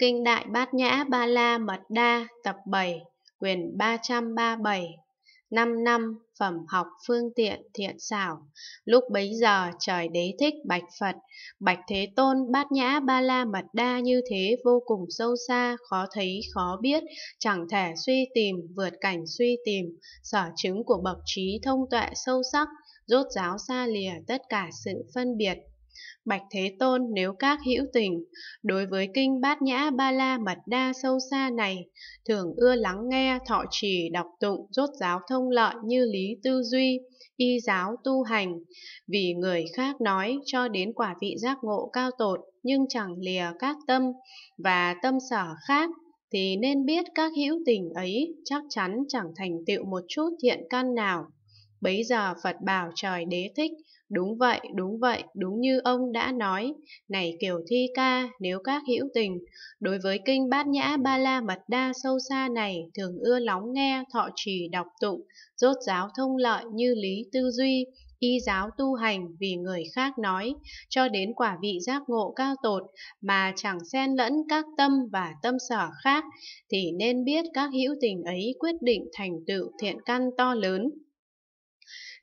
Kinh Đại Bát Nhã Ba La Mật Đa Tập 7 Quyền 337 5 năm phẩm học phương tiện thiện xảo Lúc bấy giờ trời đế thích bạch Phật Bạch Thế Tôn bát nhã ba la mật đa như thế vô cùng sâu xa Khó thấy khó biết Chẳng thể suy tìm vượt cảnh suy tìm Sở chứng của bậc trí thông tuệ sâu sắc Rốt giáo xa lìa tất cả sự phân biệt Bạch Thế Tôn nếu các hữu tình, đối với kinh bát nhã ba la mật đa sâu xa này, thường ưa lắng nghe thọ trì đọc tụng rốt giáo thông lợi như lý tư duy, y giáo tu hành, vì người khác nói cho đến quả vị giác ngộ cao tột nhưng chẳng lìa các tâm và tâm sở khác thì nên biết các hữu tình ấy chắc chắn chẳng thành tựu một chút thiện căn nào. Bấy giờ Phật bảo trời đế thích, đúng vậy, đúng vậy, đúng như ông đã nói. Này Kiều Thi Ca, nếu các hữu tình, đối với kinh Bát Nhã Ba La Mật Đa sâu xa này thường ưa lóng nghe, thọ trì đọc tụng, rốt giáo thông lợi như lý tư duy, y giáo tu hành vì người khác nói, cho đến quả vị giác ngộ cao tột mà chẳng xen lẫn các tâm và tâm sở khác, thì nên biết các hữu tình ấy quyết định thành tựu thiện căn to lớn.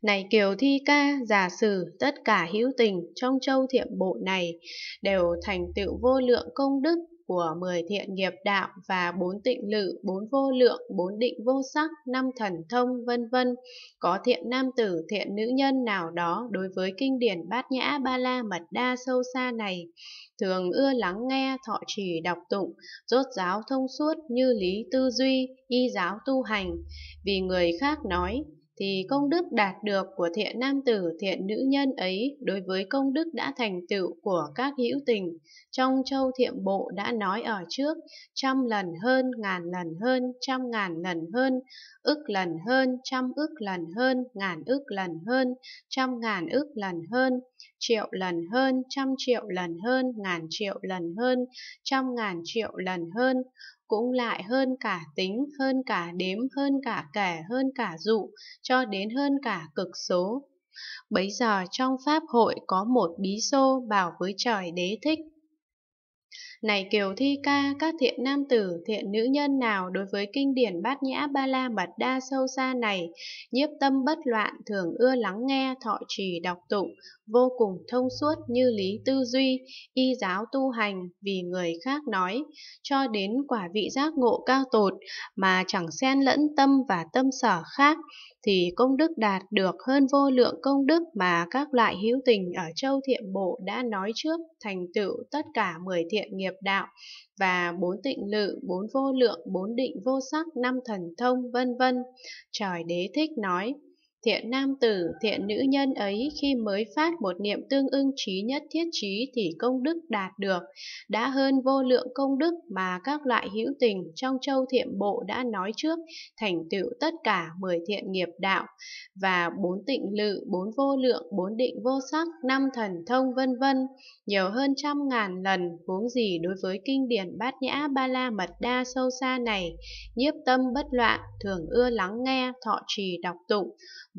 Này Kiều Thi Ca, giả sử tất cả hữu tình trong châu thiệm bộ này đều thành tựu vô lượng công đức của mười thiện nghiệp đạo và bốn tịnh lự, bốn vô lượng, bốn định vô sắc, năm thần thông vân vân. Có thiện nam tử, thiện nữ nhân nào đó đối với kinh điển Bát Nhã Ba La Mật Đa sâu xa này, thường ưa lắng nghe, thọ trì đọc tụng, rốt giáo thông suốt như lý tư duy, y giáo tu hành. Vì người khác nói, thì công đức đạt được của thiện nam tử thiện nữ nhân ấy đối với công đức đã thành tựu của các hữu tình trong châu thiệm bộ đã nói ở trước trăm lần hơn ngàn lần hơn trăm ngàn lần hơn ức lần hơn trăm ức lần hơn ngàn ức lần hơn trăm ngàn ức lần hơn triệu lần hơn trăm triệu lần hơn ngàn triệu lần hơn trăm ngàn triệu lần hơn cũng lại hơn cả tính hơn cả đếm hơn cả kẻ hơn cả dụ cho đến hơn cả cực số. Bấy giờ trong Pháp hội có một bí xô bảo với trời đế thích này Kiều Thi Ca, các thiện nam tử, thiện nữ nhân nào đối với kinh điển bát nhã ba la mật đa sâu xa này, nhiếp tâm bất loạn thường ưa lắng nghe, thọ trì đọc tụng, vô cùng thông suốt như lý tư duy, y giáo tu hành vì người khác nói, cho đến quả vị giác ngộ cao tột mà chẳng xen lẫn tâm và tâm sở khác, thì công đức đạt được hơn vô lượng công đức mà các loại hữu tình ở châu thiện bộ đã nói trước thành tựu tất cả mười thiện nghiệp nhập đạo và bốn tịnh lự, bốn vô lượng, bốn định vô sắc, năm thần thông, vân vân. Trời đế thích nói, Thiện nam tử, thiện nữ nhân ấy khi mới phát một niệm tương ưng trí nhất thiết trí thì công đức đạt được, đã hơn vô lượng công đức mà các loại hữu tình trong châu thiện bộ đã nói trước, thành tựu tất cả mười thiện nghiệp đạo, và bốn tịnh lự, bốn vô lượng, bốn định vô sắc, năm thần thông vân vân nhiều hơn trăm ngàn lần, huống gì đối với kinh điển bát nhã ba la mật đa sâu xa này, nhiếp tâm bất loạn, thường ưa lắng nghe, thọ trì đọc tụng,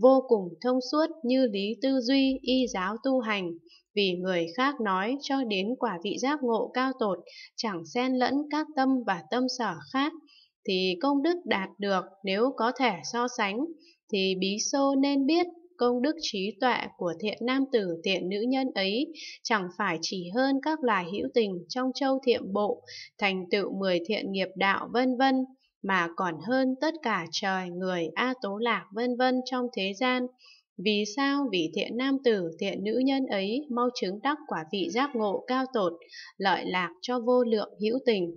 vô cùng thông suốt như lý tư duy y giáo tu hành, vì người khác nói cho đến quả vị giác ngộ cao tột, chẳng xen lẫn các tâm và tâm sở khác, thì công đức đạt được nếu có thể so sánh, thì bí xô nên biết công đức trí tuệ của thiện nam tử thiện nữ nhân ấy chẳng phải chỉ hơn các loài hữu tình trong châu thiệm bộ, thành tựu mười thiện nghiệp đạo vân vân, mà còn hơn tất cả trời người A Tố Lạc vân vân trong thế gian. Vì sao vị thiện nam tử, thiện nữ nhân ấy mau chứng đắc quả vị giác ngộ cao tột, lợi lạc cho vô lượng hữu tình.